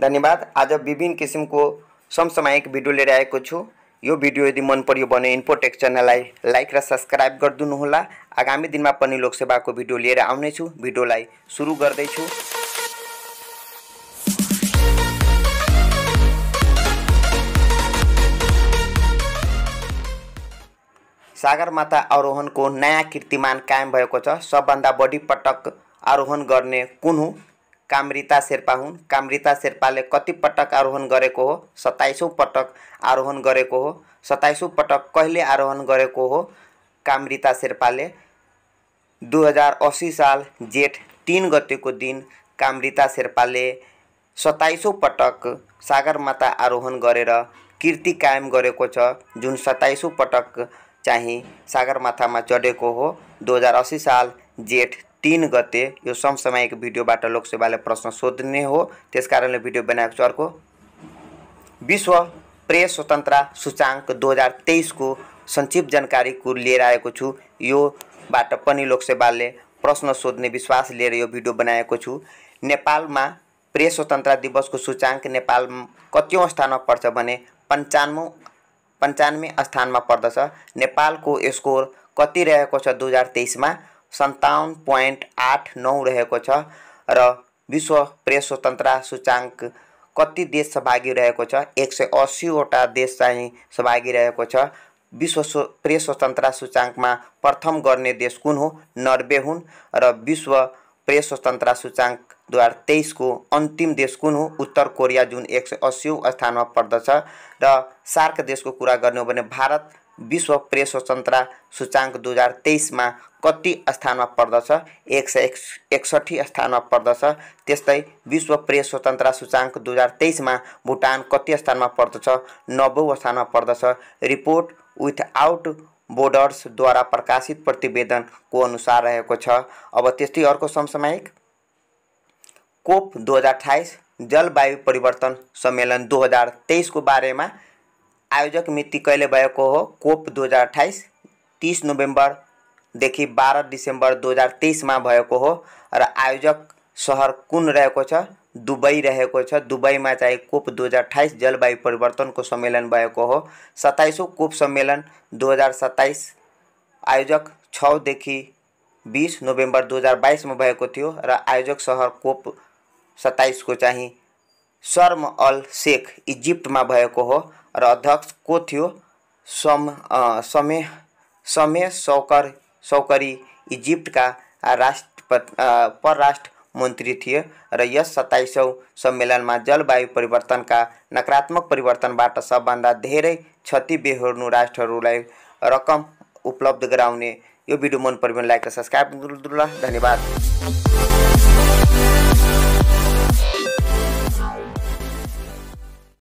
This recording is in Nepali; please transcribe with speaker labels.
Speaker 1: धन्यवाद आज विभिन्न किसिमको समसामयिक भिडियो लिएर आएको छु यो भिडियो यदि मन पर्यो भने इन्फोटेक च्यानललाई लाइक र सब्सक्राइब गरिदिनुहोला आगामी दिनमा पनि लोकसेवाको भिडियो लिएर आउनेछु भिडियोलाई सुरु गर्दैछु सागरमाथा आरोहणको नयाँ कीर्तिमान कायम भएको छ सबभन्दा बढी पटक आरोहण गर्ने कुन हो कामरिता शे हुन् कामरिता कति पटक आरोहण गरेको हो सत्ताइसौँ पटक आरोहण गरेको हो सत्ताइसौँ पटक कहिले आरोहण गरेको हो कामृता शेर्पाले दुई हजार असी साल जेठ तिन गतेको दिन कामरिता शेर्पाले सत्ताइसौँ पटक सागरमाता आरोहण गरेर कीर्ति कायम गरेको छ जुन सत्ताइसौँ पटक चाहिँ सागरमाथामा चढेको हो दुई हजार असी साल जेठ तिन गते यो समसामयिक भिडियोबाट लोकसेवाले प्रश्न सोध्ने हो त्यस कारणले भिडियो बनाएको छु अर्को विश्व प्रेस स्वतन्त्र सूचाङ्क दुई हजार तेइसको जानकारी कुर लिएर आएको छु योबाट पनि लोकसेवाले प्रश्न सोध्ने विश्वास लिएर यो भिडियो बनाएको छु नेपालमा प्रेस स्वतन्त्र दिवसको सूचाङ्क नेपाल कतिौँ स्थानमा पर्छ भने पन्चानौँ पन्चानब्बे स्थानमा पर्दछ नेपालको स्कोर कति रहेको छ दुई हजार तेइसमा सन्ताउन्न पोइन्ट आठ नौ रहेको छ र विश्व प्रेस स्वतन्त्रता सूचाङ्क कति देश सहभागी रहेको छ एक सय असीवटा देश चाहिँ सहभागी रहेको छ विश्व स्व प्रेस स्वतन्त्रता सूचाङ्कमा प्रथम गर्ने देश कुन हो नर्वे हुन् र विश्व प्रेस स्वतन्त्रता सूचाङ्क दुई हजार तेइसको अन्तिम देश कुन हो उत्तर कोरिया जुन एक सय असी स्थानमा पर्दछ र सार्क देशको कुरा गर्ने हो भने भारत विश्व प्रेस स्वतन्त्रता सूचाङ्क दुई हजार तेइसमा कति स्थानमा पर्दछ एक सय एकसठी स्थानमा पर्दछ त्यस्तै विश्व प्रेस स्वतन्त्रता सूचाङ्क दुई हजार तेइसमा भुटान कति स्थानमा पर्दछ नब्बे स्थानमा पर्दछ रिपोर्ट विथ आउट बोर्डर्सद्वारा प्रकाशित प्रतिवेदनको अनुसार रहेको छ अब त्यस्तै अर्को समसामयिक कोप दुई हजार अठाइस जलवायु परिवर्तन सम्मेलन दुई हजार तेइसको बारेमा आयोजक मिति कैले बयको हो कोप 2028 30 नोवेम्बर देखि 12 डिसेम्बर 2023 मा भएको हो र आयोजक शहर कुन दुबई रहे दुबई में चाहे कोप दो कोप 2028 जलवायु परिवर्तन को सम्मेलन हो सत्ताईसों कोप सम्मेलन 2027 आयोजक छदेखि बीस नोभेम्बर दो हजार बाइसमा भएको थियो र आयोजक शहर कोप को चाहिँ शर्म अल शेख इजिप्टमा में हो र अध्यक्ष को थियो सम समय समय सौकर सौकरी इजिप्टका राष्ट्र परराष्ट्र मन्त्री थिए र यस सत्ताइसौँ सम्मेलनमा जलवायु परिवर्तनका नकारात्मक परिवर्तनबाट सबभन्दा धेरै क्षति बेहोर्नु राष्ट्रहरूलाई रकम उपलब्ध गराउने यो भिडियो मन पर्यो भने लाइक र सब्सक्राइब धन्यवाद